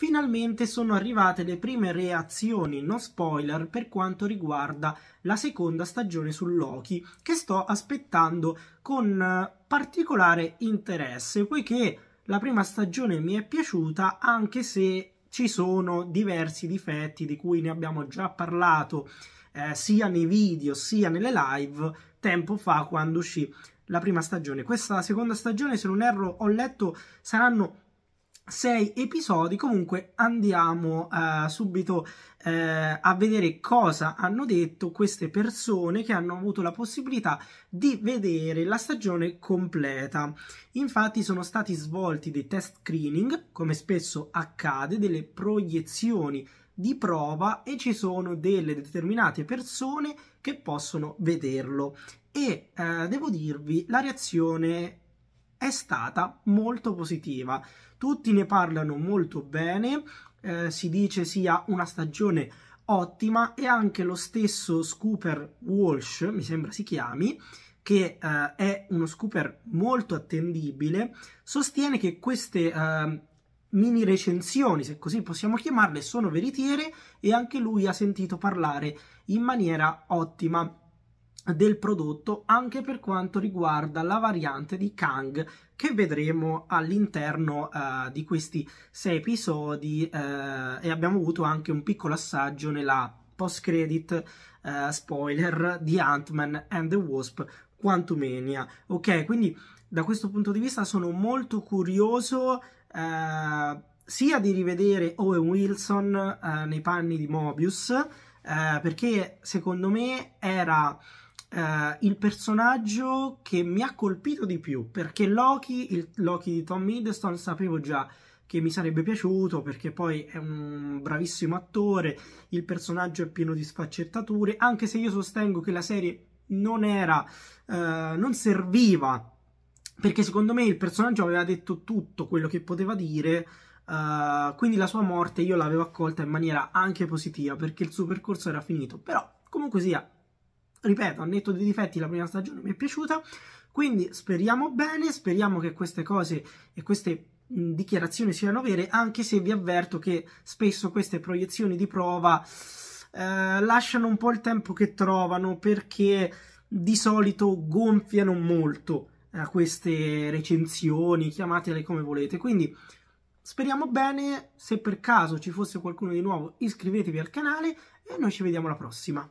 Finalmente sono arrivate le prime reazioni no spoiler per quanto riguarda la seconda stagione su Loki, che sto aspettando con eh, particolare interesse, poiché la prima stagione mi è piaciuta anche se ci sono diversi difetti di cui ne abbiamo già parlato eh, sia nei video sia nelle live tempo fa quando uscì la prima stagione. Questa seconda stagione, se non erro, ho letto saranno sei episodi. Comunque andiamo uh, subito uh, a vedere cosa hanno detto queste persone che hanno avuto la possibilità di vedere la stagione completa. Infatti sono stati svolti dei test screening, come spesso accade, delle proiezioni di prova e ci sono delle determinate persone che possono vederlo e uh, devo dirvi la reazione è stata molto positiva. Tutti ne parlano molto bene, eh, si dice sia una stagione ottima e anche lo stesso scooper Walsh, mi sembra si chiami, che eh, è uno scooper molto attendibile, sostiene che queste eh, mini recensioni, se così possiamo chiamarle, sono veritiere e anche lui ha sentito parlare in maniera ottima del prodotto anche per quanto riguarda la variante di Kang che vedremo all'interno uh, di questi sei episodi uh, e abbiamo avuto anche un piccolo assaggio nella post credit uh, eh, spoiler di Ant-Man and the Wasp Quantumania ok quindi da questo punto di vista sono molto curioso sia di rivedere Owen Wilson nei panni di Mobius perché secondo me era Uh, il personaggio che mi ha colpito di più perché Loki, il Loki di Tom Hiddleston, sapevo già che mi sarebbe piaciuto perché poi è un bravissimo attore, il personaggio è pieno di sfaccettature, anche se io sostengo che la serie non era, uh, non serviva perché secondo me il personaggio aveva detto tutto quello che poteva dire. Uh, quindi la sua morte io l'avevo accolta in maniera anche positiva perché il suo percorso era finito però comunque sia ripeto, a netto dei difetti la prima stagione mi è piaciuta, quindi speriamo bene, speriamo che queste cose e queste dichiarazioni siano vere, anche se vi avverto che spesso queste proiezioni di prova eh, lasciano un po' il tempo che trovano perché di solito gonfiano molto eh, queste recensioni, chiamatele come volete, quindi speriamo bene, se per caso ci fosse qualcuno di nuovo iscrivetevi al canale e noi ci vediamo alla prossima.